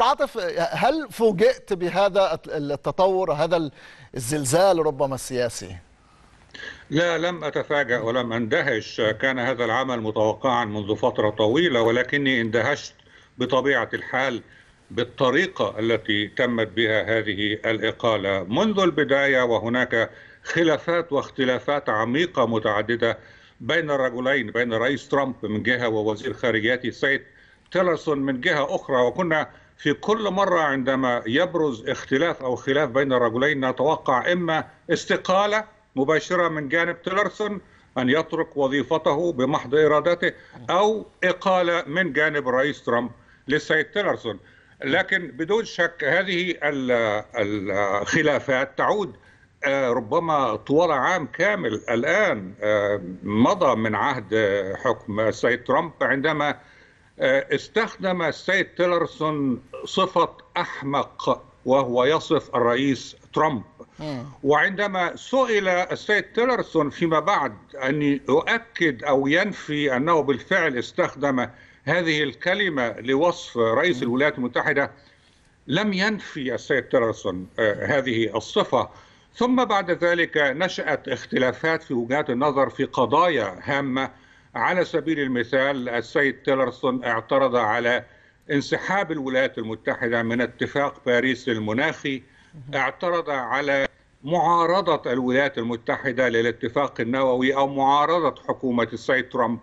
عاطف هل فوجئت بهذا التطور هذا الزلزال ربما السياسي؟ لا لم أتفاجأ ولم أندهش كان هذا العمل متوقعا منذ فترة طويلة ولكني اندهشت بطبيعة الحال بالطريقة التي تمت بها هذه الإقالة منذ البداية وهناك خلافات واختلافات عميقة متعددة بين الرجلين بين رئيس ترامب من جهة ووزير خارجيته السيد تيلرسون من جهة أخرى وكنا في كل مرة عندما يبرز اختلاف أو خلاف بين الرجلين نتوقع إما استقالة مباشرة من جانب تيلرسون أن يترك وظيفته بمحض إرادته أو إقالة من جانب الرئيس ترامب للسيد تيلرسون لكن بدون شك هذه الخلافات تعود آه، ربما طوال عام كامل الآن آه، مضى من عهد حكم السيد ترامب عندما آه، استخدم السيد تيلرسون صفة أحمق وهو يصف الرئيس ترامب وعندما سئل السيد تيلرسون فيما بعد أن يؤكد أو ينفي أنه بالفعل استخدم هذه الكلمة لوصف رئيس الولايات المتحدة لم ينفي السيد تيلرسون آه، هذه الصفة ثم بعد ذلك نشأت اختلافات في وجهات النظر في قضايا هامة على سبيل المثال السيد تيلرسون اعترض على انسحاب الولايات المتحدة من اتفاق باريس المناخي اعترض على معارضة الولايات المتحدة للاتفاق النووي أو معارضة حكومة السيد ترامب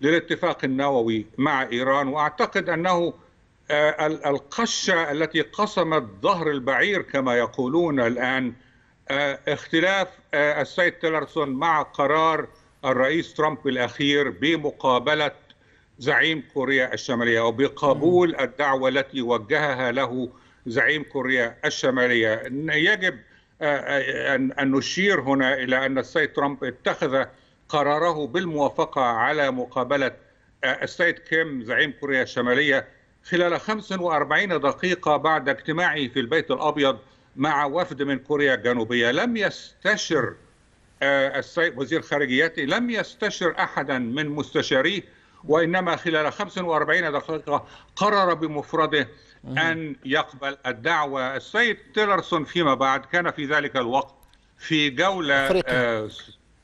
للاتفاق النووي مع إيران وأعتقد أنه آه، القشة التي قسمت ظهر البعير كما يقولون الآن آه، اختلاف آه، السيد تيلرسون مع قرار الرئيس ترامب الأخير بمقابلة زعيم كوريا الشمالية وبقبول الدعوة التي وجهها له زعيم كوريا الشمالية يجب آه، آه، أن نشير هنا إلى أن السيد ترامب اتخذ قراره بالموافقة على مقابلة آه، السيد كيم زعيم كوريا الشمالية خلال 45 دقيقة بعد اجتماعه في البيت الأبيض مع وفد من كوريا الجنوبية لم يستشر آه، السيد وزير خارجيته لم يستشر احدا من مستشاريه وانما خلال 45 دقيقه قرر بمفرده ان يقبل الدعوه السيد تيلرسون فيما بعد كان في ذلك الوقت في جوله أفريقيا. آه،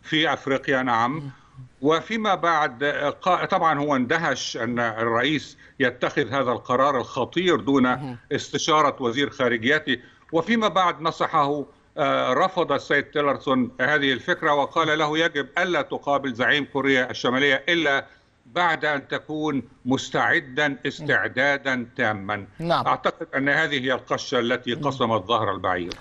في افريقيا نعم وفيما بعد طبعا هو اندهش ان الرئيس يتخذ هذا القرار الخطير دون استشاره وزير خارجيته وفيما بعد نصحه آه، رفض السيد تيلرسون هذه الفكرة وقال له يجب ألا تقابل زعيم كوريا الشمالية إلا بعد أن تكون مستعدا استعدادا تاما نعم. أعتقد أن هذه هي القشة التي قسمت ظهر البعير